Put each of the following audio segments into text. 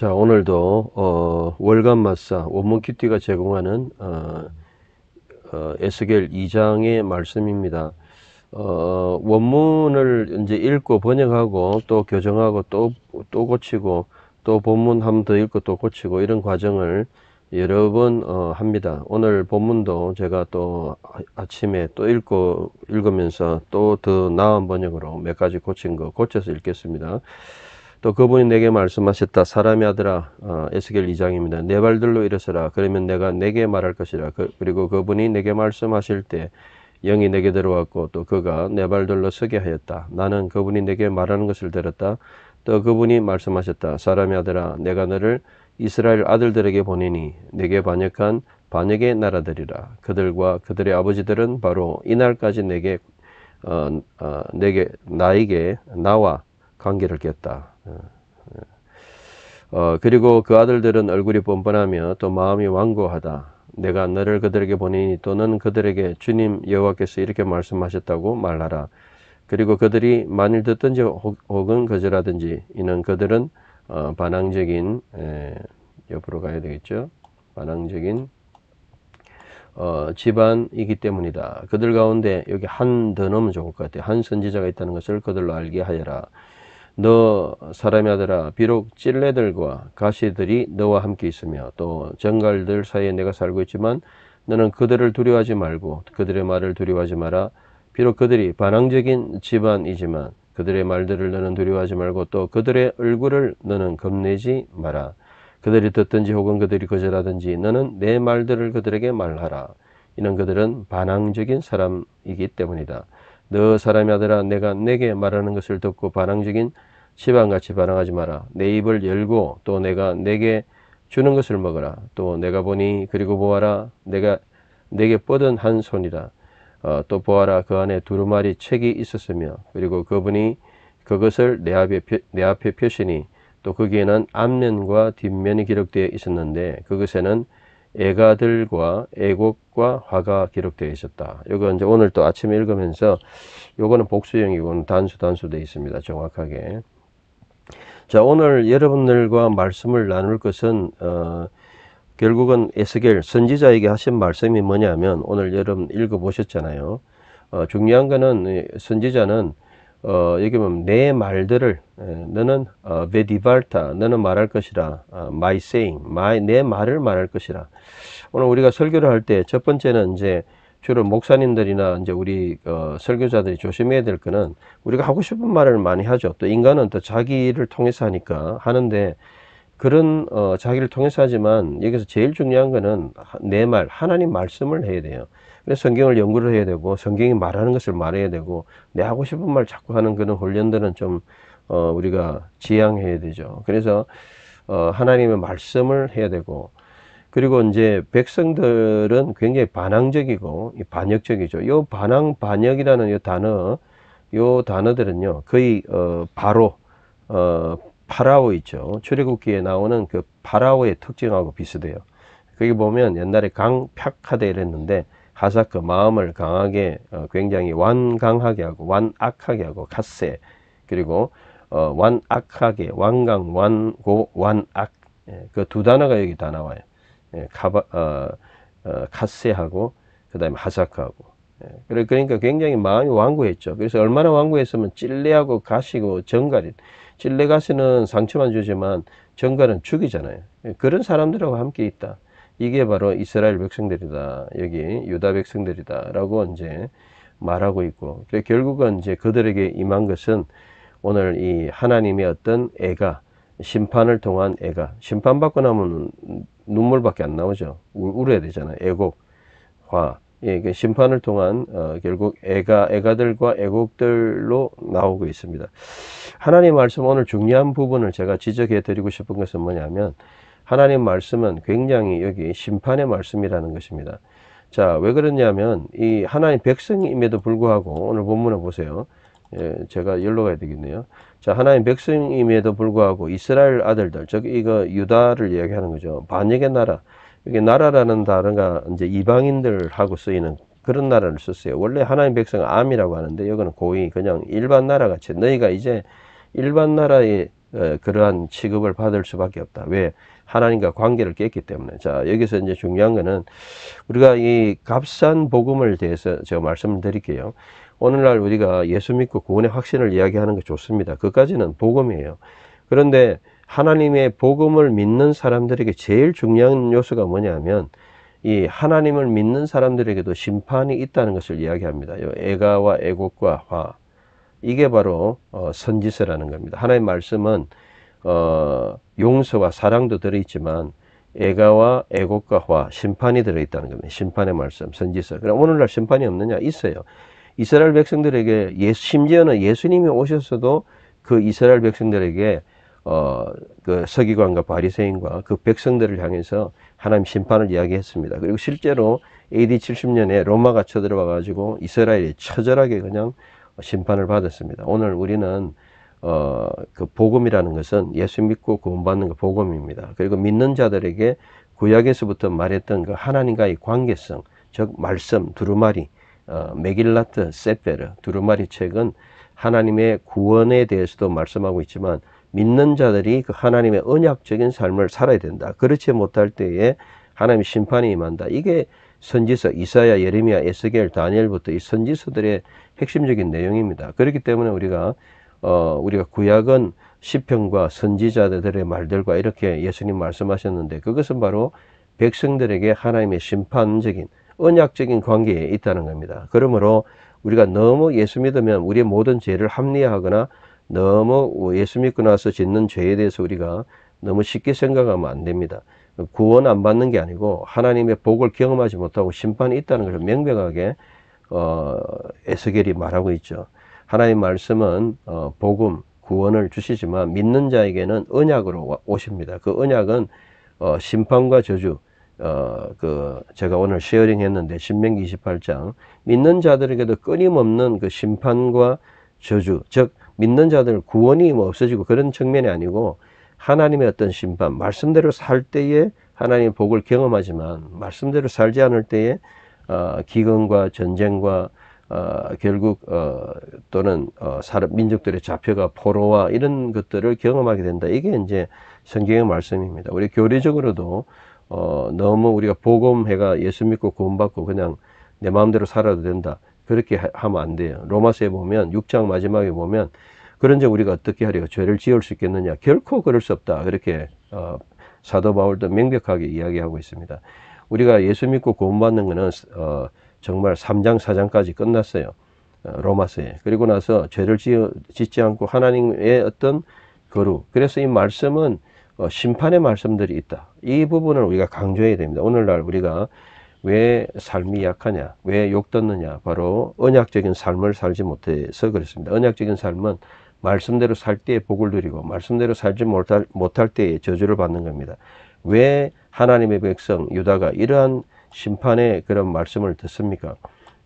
자 오늘도 어, 월간마사 원문키티가 제공하는 어, 어, 에스겔 2장의 말씀입니다. 어, 원문을 이제 읽고 번역하고 또 교정하고 또, 또 고치고 또 본문 한번더 읽고 또 고치고 이런 과정을 여러 번 어, 합니다. 오늘 본문도 제가 또 아침에 또 읽고 읽으면서 또 더 나은 번역으로 몇 가지 고친 거 고쳐서 읽겠습니다. 또 그분이 내게 말씀하셨다. 사람의 아들아, 어, 에스겔 2장입니다. 내 발들로 일어서라. 그러면 내가 내게 말할 것이라. 그, 리고 그분이 내게 말씀하실 때 영이 내게 들어왔고 또 그가 내 발들로 서게 하였다. 나는 그분이 내게 말하는 것을 들었다. 또 그분이 말씀하셨다. 사람의 아들아, 내가 너를 이스라엘 아들들에게 보내니 내게 반역한 반역의 나라들이라. 그들과 그들의 아버지들은 바로 이날까지 내게 어, 어, 내게 나에게 나와 관계를 깼다. 어, 어. 어, 그리고 그 아들들은 얼굴이 뻔뻔하며 또 마음이 완고하다. 내가 너를 그들에게 보내니 또는 그들에게 주님 여호와께서 이렇게 말씀하셨다고 말하라. 그리고 그들이 만일 듣든지 혹은 거절하든지 이는 그들은 어, 반항적인 에, 옆으로 가야 되겠죠. 반항적인 어, 집안이기 때문이다. 그들 가운데 여기 한 더 넣으면 좋을 것 같아요. 한 선지자가 있다는 것을 그들로 알게 하여라. 너 사람의 아들아 비록 찔레들과 가시들이 너와 함께 있으며 또 정갈들 사이에 내가 살고 있지만 너는 그들을 두려워하지 말고 그들의 말을 두려워하지 마라 비록 그들이 반항적인 집안이지만 그들의 말들을 너는 두려워하지 말고 또 그들의 얼굴을 너는 겁내지 마라 그들이 듣든지 혹은 그들이 거절하든지 너는 내 말들을 그들에게 말하라 이는 그들은 반항적인 사람이기 때문이다 너 사람의 아들아 내가 내게 말하는 것을 듣고 반항적인 시방같이 반항하지 마라. 내 입을 열고 또 내가 내게 주는 것을 먹어라. 또 내가 보니 그리고 보아라. 내가 내게 뻗은 한 손이라. 어, 또 보아라 그 안에 두루마리 책이 있었으며 그리고 그분이 그것을 내 앞에 내 앞에 펴시니 또 거기에는 앞면과 뒷면이 기록되어 있었는데 그것에는 애가들과 애곡과 화가 기록되어 있었다. 이거 이제 오늘 또 아침에 읽으면서 요거는 복수형이고 단수 단수되어 있습니다. 정확하게. 자 오늘 여러분들과 말씀을 나눌 것은 어, 결국은 에스겔 선지자에게 하신 말씀이 뭐냐면 오늘 여러분 읽어보셨잖아요. 어, 중요한 것은 선지자는 어, 여기 보면 내 말들을 너는 어, 베디발타 너는 말할 것이라 어, my saying my, 내 말을 말할 것이라 오늘 우리가 설교를 할 때 첫 번째는 이제 주로 목사님들이나 이제 우리 어, 설교자들이 조심해야 될 거는 우리가 하고 싶은 말을 많이 하죠. 또 인간은 또 자기를 통해서 하니까 하는데 그런 어, 자기를 통해서 하지만 여기서 제일 중요한 거는 내 말, 하나님 말씀을 해야 돼요. 그래서 성경을 연구를 해야 되고 성경이 말하는 것을 말해야 되고 내 하고 싶은 말 자꾸 하는 그런 훈련들은 좀 어, 우리가 지양해야 되죠. 그래서 어, 하나님의 말씀을 해야 되고 그리고 이제 백성들은 굉장히 반항적이고 반역적이죠. 요 반항 반역이라는 요 단어 요 단어들은요 거의 어, 바로 어, 파라오 있죠. 출애굽기에 나오는 그 파라오의 특징하고 비슷해요. 거기 보면 옛날에 강팍하다 이랬는데 하사그 마음을 강하게 어, 굉장히 완강하게 하고 완악하게 하고 갓세 그리고 어, 완악하게 완강 완고 완악 예, 그두 단어가 여기 다 나와요. 예, 가바, 어, 어, 카세하고 그 다음에 하사카하고 예, 그러니까 굉장히 마음이 완고했죠. 그래서 얼마나 완고했으면 찔레하고 가시고 정갈인 찔레 가시는 상처만 주지만 정갈은 죽이잖아요. 예, 그런 사람들하고 함께 있다. 이게 바로 이스라엘 백성들이다. 여기 유다 백성들이다. 라고 이제 말하고 있고 결국은 이제 그들에게 임한 것은 오늘 이 하나님의 어떤 애가 심판을 통한 애가 심판받고 나면 눈물밖에 안 나오죠. 울, 어야 되잖아요. 애곡, 화. 예, 그러니까 심판을 통한 어, 결국 애가 애가들과 애곡들로 나오고 있습니다. 하나님 말씀 오늘 중요한 부분을 제가 지적해 드리고 싶은 것은 뭐냐면 하나님 말씀은 굉장히 여기 심판의 말씀이라는 것입니다. 자, 왜 그러냐면 이 하나님 백성임에도 불구하고 오늘 본문을 보세요. 예, 제가 열로 가야 되겠네요. 자, 하나님 백성임에도 불구하고 이스라엘 아들들, 즉, 이거 유다를 이야기하는 거죠. 반역의 나라. 이게 나라라는 단어가 이제 이방인들하고 쓰이는 그런 나라를 썼어요. 원래 하나님 백성 암이라고 하는데, 여기는 고의, 그냥 일반 나라 같이, 너희가 이제 일반 나라의 어, 그러한 취급을 받을 수밖에 없다. 왜? 하나님과 관계를 깼기 때문에. 자, 여기서 이제 중요한 거는 우리가 이 값싼 복음을 대해서 제가 말씀을 드릴게요. 오늘날 우리가 예수 믿고 구원의 확신을 이야기하는 게 좋습니다. 그까지는 복음이에요. 그런데 하나님의 복음을 믿는 사람들에게 제일 중요한 요소가 뭐냐면 이 하나님을 믿는 사람들에게도 심판이 있다는 것을 이야기합니다. 요 애가와 애국과 화 이게 바로 어, 선지서라는 겁니다. 하나님의 말씀은 어, 용서와 사랑도 들어있지만 애가와 애국과 화 심판이 들어있다는 겁니다. 심판의 말씀 선지서. 그럼 오늘날 심판이 없느냐 있어요. 이스라엘 백성들에게 예수, 심지어는 예수님이 오셨어도 그 이스라엘 백성들에게 어, 그 서기관과 바리새인과 그 백성들을 향해서 하나님 심판을 이야기했습니다. 그리고 실제로 AD 70년에 로마가 쳐들어와 가지고 이스라엘이 처절하게 그냥 심판을 받았습니다. 오늘 우리는 어, 그 복음이라는 것은 예수 믿고 구원받는 그 복음입니다. 그리고 믿는 자들에게 구약에서부터 말했던 그 하나님과의 관계성, 즉 말씀, 두루마리 어, 메길라트, 세페르 두루마리 책은 하나님의 구원에 대해서도 말씀하고 있지만 믿는 자들이 그 하나님의 언약적인 삶을 살아야 된다. 그렇지 못할 때에 하나님의 심판이 임한다. 이게 선지서 이사야, 예레미야, 에스겔, 다니엘부터 이 선지서들의 핵심적인 내용입니다. 그렇기 때문에 우리가 어, 우리가 구약은 시편과 선지자들의 말들과 이렇게 예수님 말씀하셨는데 그것은 바로 백성들에게 하나님의 심판적인 언약적인 관계에 있다는 겁니다. 그러므로 우리가 너무 예수 믿으면 우리의 모든 죄를 합리화하거나 너무 예수 믿고 나서 짓는 죄에 대해서 우리가 너무 쉽게 생각하면 안 됩니다. 구원 안 받는 게 아니고 하나님의 복을 경험하지 못하고 심판이 있다는 것을 명백하게 어, 에스겔이 말하고 있죠. 하나님의 말씀은 어, 복음, 구원을 주시지만 믿는 자에게는 언약으로 오십니다. 그 언약은 어, 심판과 저주, 어, 그 제가 오늘 쉐어링 했는데 신명기 28장 믿는 자들에게도 끊임없는 그 심판과 저주 즉 믿는 자들 구원이 뭐 없어지고 그런 측면이 아니고 하나님의 어떤 심판 말씀대로 살 때에 하나님의 복을 경험하지만 말씀대로 살지 않을 때에 어, 기근과 전쟁과 어, 결국 어, 또는 어, 사람 민족들의 잡혀가 포로와 이런 것들을 경험하게 된다. 이게 이제 성경의 말씀입니다. 우리 교리적으로도 어, 너무 우리가 복음해가 예수 믿고 구원받고 그냥 내 마음대로 살아도 된다. 그렇게 하, 면안 돼요. 로마서에 보면 6장 마지막에 보면 그런지 우리가 어떻게 하려고 죄를 지을 수 있겠느냐? 결코 그럴 수 없다. 그렇게 어, 사도 바울도 명백하게 이야기하고 있습니다. 우리가 예수 믿고 구원받는 거는, 어, 정말 3장 4장까지 끝났어요. 어, 로마서에. 그리고 나서 죄를 지어, 짓지 않고 하나님의 어떤 거룩. 그래서 이 말씀은 어, 심판의 말씀들이 있다. 이 부분을 우리가 강조해야 됩니다. 오늘날 우리가 왜 삶이 약하냐, 왜 욕듣느냐, 바로 언약적인 삶을 살지 못해서 그렇습니다. 언약적인 삶은 말씀대로 살 때에 복을 누리고 말씀대로 살지 못할, 못할 때에 저주를 받는 겁니다. 왜 하나님의 백성 유다가 이러한 심판의 그런 말씀을 듣습니까?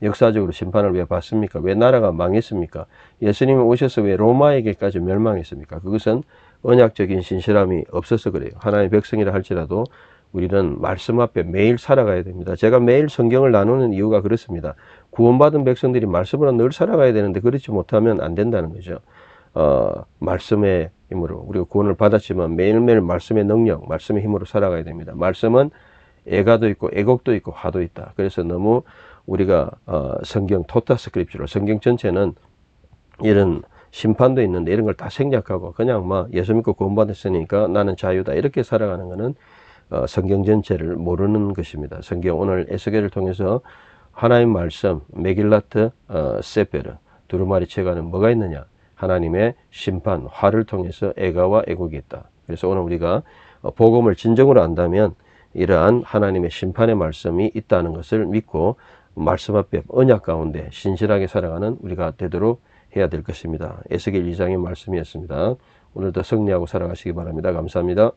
역사적으로 심판을 왜 받습니까? 왜 나라가 망했습니까? 예수님이 오셔서 왜 로마에게까지 멸망했습니까? 그것은 언약적인 신실함이 없어서 그래요. 하나님의 백성이라 할지라도 우리는 말씀 앞에 매일 살아가야 됩니다. 제가 매일 성경을 나누는 이유가 그렇습니다. 구원받은 백성들이 말씀으로 늘 살아가야 되는데 그렇지 못하면 안 된다는 거죠. 어, 말씀의 힘으로 우리가 구원을 받았지만 매일매일 말씀의 능력, 말씀의 힘으로 살아가야 됩니다. 말씀은 애가도 있고 애곡도 있고 화도 있다. 그래서 너무 우리가 어, 성경 토타 스크립트로 성경 전체는 이런 심판도 있는데 이런 걸 다 생략하고 그냥 막 뭐 예수 믿고 구원받았으니까 나는 자유다 이렇게 살아가는 것은 어, 성경 전체를 모르는 것입니다. 성경 오늘 에스겔을 통해서 하나님 말씀 메길라트 어, 세페르 두루마리 체가는 뭐가 있느냐 하나님의 심판 화를 통해서 애가와 애국이 있다. 그래서 오늘 우리가 어, 복음을 진정으로 안다면 이러한 하나님의 심판의 말씀이 있다는 것을 믿고 말씀 앞에 언약 가운데 신실하게 살아가는 우리가 되도록 해야 될 것입니다. 에스겔 2장의 말씀이었습니다. 오늘도 승리하고 살아가시기 바랍니다. 감사합니다.